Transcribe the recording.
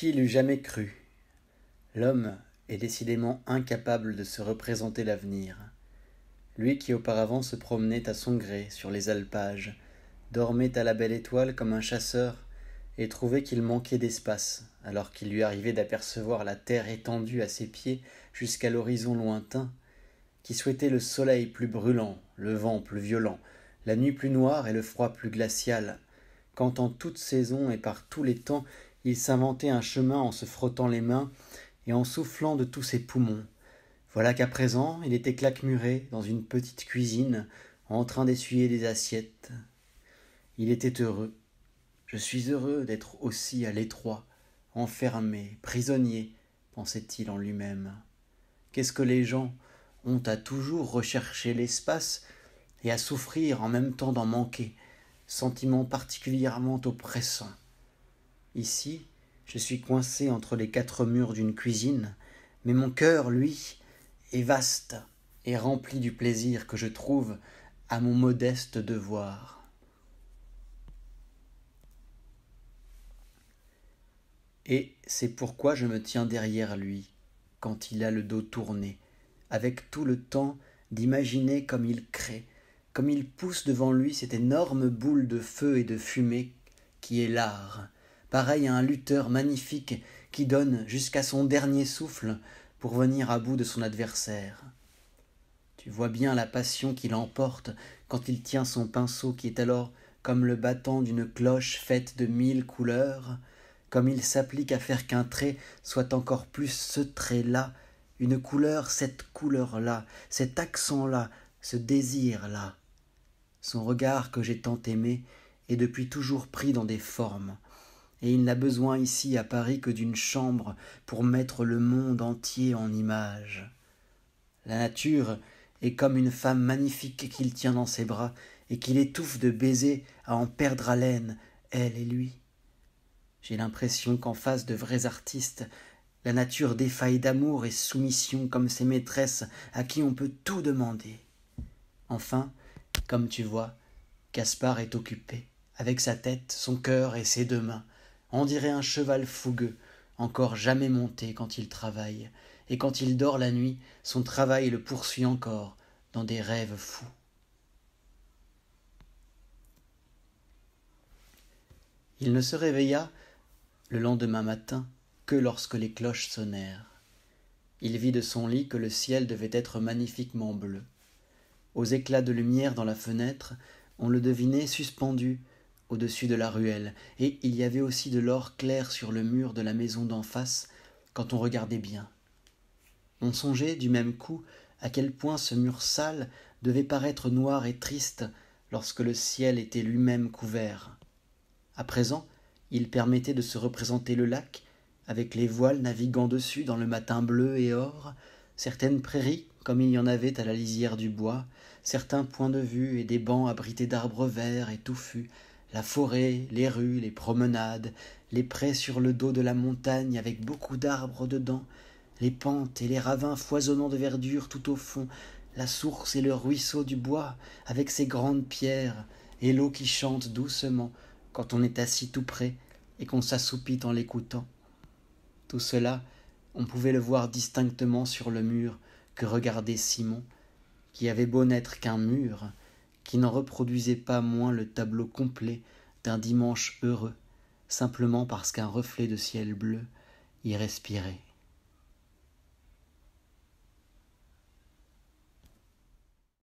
Qui l'eût jamais cru L'homme est décidément incapable de se représenter l'avenir. Lui qui auparavant se promenait à son gré sur les alpages, dormait à la belle étoile comme un chasseur, et trouvait qu'il manquait d'espace, alors qu'il lui arrivait d'apercevoir la terre étendue à ses pieds jusqu'à l'horizon lointain, qui souhaitait le soleil plus brûlant, le vent plus violent, la nuit plus noire et le froid plus glacial, quand en toute saison et par tous les temps il s'inventait un chemin en se frottant les mains et en soufflant de tous ses poumons. Voilà qu'à présent, il était claquemuré dans une petite cuisine, en train d'essuyer des assiettes. Il était heureux. Je suis heureux d'être aussi à l'étroit, enfermé, prisonnier, pensait-il en lui-même. Qu'est-ce que les gens ont à toujours rechercher l'espace et à souffrir en même temps d'en manquer, sentiment particulièrement oppressant. Ici, je suis coincé entre les quatre murs d'une cuisine, mais mon cœur, lui, est vaste et rempli du plaisir que je trouve à mon modeste devoir. Et c'est pourquoi je me tiens derrière lui, quand il a le dos tourné, avec tout le temps d'imaginer comme il crée, comme il pousse devant lui cette énorme boule de feu et de fumée qui est l'art, pareil à un lutteur magnifique qui donne jusqu'à son dernier souffle pour venir à bout de son adversaire. Tu vois bien la passion qu'il emporte quand il tient son pinceau qui est alors comme le battant d'une cloche faite de mille couleurs, comme il s'applique à faire qu'un trait soit encore plus ce trait-là, une couleur, cette couleur-là, cet accent-là, ce désir-là. Son regard que j'ai tant aimé est depuis toujours pris dans des formes, et il n'a besoin ici à Paris que d'une chambre pour mettre le monde entier en image. La nature est comme une femme magnifique qu'il tient dans ses bras et qu'il étouffe de baisers à en perdre haleine, elle et lui. J'ai l'impression qu'en face de vrais artistes, la nature défaille d'amour et soumission comme ses maîtresses à qui on peut tout demander. Enfin, comme tu vois, Caspar est occupé, avec sa tête, son cœur et ses deux mains, on dirait un cheval fougueux, encore jamais monté quand il travaille, et quand il dort la nuit, son travail le poursuit encore dans des rêves fous. Il ne se réveilla le lendemain matin que lorsque les cloches sonnèrent. Il vit de son lit que le ciel devait être magnifiquement bleu. Aux éclats de lumière dans la fenêtre, on le devinait suspendu au-dessus de la ruelle, et il y avait aussi de l'or clair sur le mur de la maison d'en face, quand on regardait bien. On songeait du même coup à quel point ce mur sale devait paraître noir et triste lorsque le ciel était lui-même couvert. À présent, il permettait de se représenter le lac, avec les voiles naviguant dessus dans le matin bleu et or, certaines prairies comme il y en avait à la lisière du bois, certains points de vue et des bancs abrités d'arbres verts et touffus, la forêt, les rues, les promenades, les prés sur le dos de la montagne avec beaucoup d'arbres dedans, les pentes et les ravins foisonnants de verdure tout au fond, la source et le ruisseau du bois avec ses grandes pierres, et l'eau qui chante doucement quand on est assis tout près et qu'on s'assoupit en l'écoutant. Tout cela, on pouvait le voir distinctement sur le mur que regardait Simon, qui avait beau n'être qu'un mur, qui n'en reproduisait pas moins le tableau complet d'un dimanche heureux, simplement parce qu'un reflet de ciel bleu y respirait.